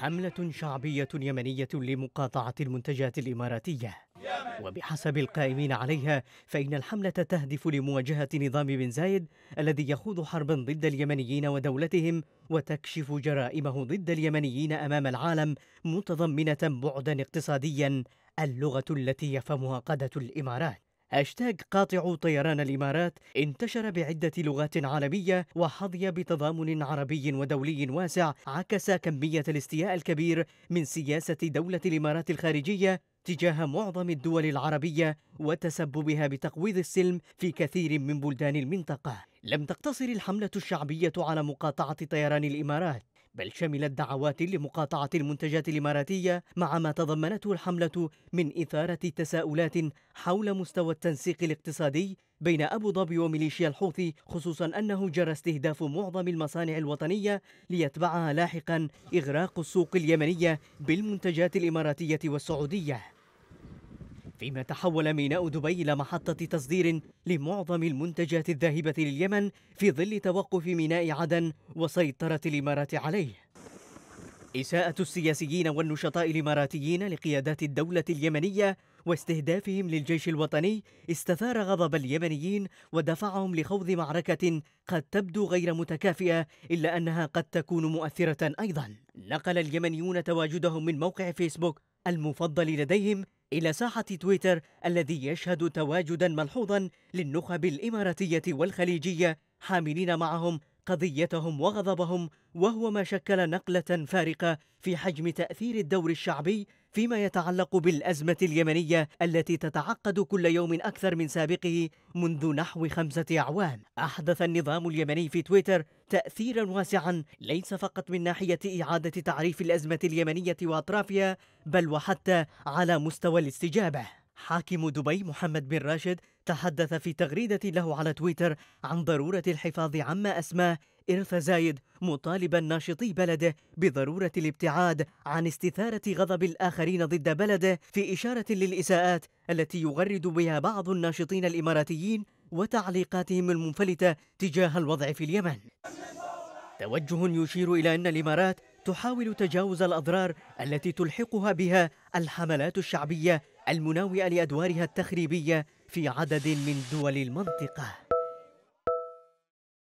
حملة شعبية يمنية لمقاطعة المنتجات الإماراتية وبحسب القائمين عليها فإن الحملة تهدف لمواجهة نظام بن زايد الذي يخوض حربا ضد اليمنيين ودولتهم وتكشف جرائمه ضد اليمنيين أمام العالم متضمنة بعدا اقتصاديا اللغة التي يفهمها قادة الإمارات هاشتاغ قاطع طيران الإمارات انتشر بعدة لغات عالمية وحظي بتضامن عربي ودولي واسع عكس كمية الاستياء الكبير من سياسة دولة الإمارات الخارجية تجاه معظم الدول العربية وتسببها بتقويض السلم في كثير من بلدان المنطقة لم تقتصر الحملة الشعبية على مقاطعة طيران الإمارات بل شملت دعوات لمقاطعة المنتجات الإماراتية مع ما تضمنته الحملة من إثارة تساؤلات حول مستوى التنسيق الاقتصادي بين أبو ظبي وميليشيا الحوثي خصوصا أنه جرى استهداف معظم المصانع الوطنية ليتبعها لاحقا إغراق السوق اليمنية بالمنتجات الإماراتية والسعودية فيما تحول ميناء دبي إلى محطة تصدير لمعظم المنتجات الذاهبة لليمن في ظل توقف ميناء عدن وسيطرة الإمارات عليه إساءة السياسيين والنشطاء الإماراتيين لقيادات الدولة اليمنية واستهدافهم للجيش الوطني استثار غضب اليمنيين ودفعهم لخوض معركة قد تبدو غير متكافئة إلا أنها قد تكون مؤثرة أيضا نقل اليمنيون تواجدهم من موقع فيسبوك المفضل لديهم إلى ساحة تويتر الذي يشهد تواجدا ملحوظا للنخب الإماراتية والخليجية حاملين معهم قضيتهم وغضبهم وهو ما شكل نقلة فارقة في حجم تأثير الدور الشعبي فيما يتعلق بالأزمة اليمنية التي تتعقد كل يوم أكثر من سابقه منذ نحو خمسة أعوام أحدث النظام اليمني في تويتر تأثيرا واسعا ليس فقط من ناحية إعادة تعريف الأزمة اليمنية وأطرافها بل وحتى على مستوى الاستجابة حاكم دبي محمد بن راشد تحدث في تغريدة له على تويتر عن ضرورة الحفاظ عما أسماه إرث زايد مطالبا ناشطي بلده بضرورة الابتعاد عن استثارة غضب الآخرين ضد بلده في إشارة للإساءات التي يغرد بها بعض الناشطين الإماراتيين وتعليقاتهم المنفلتة تجاه الوضع في اليمن توجه يشير إلى أن الإمارات تحاول تجاوز الأضرار التي تلحقها بها الحملات الشعبية المناوئة لأدوارها التخريبية في عدد من دول المنطقة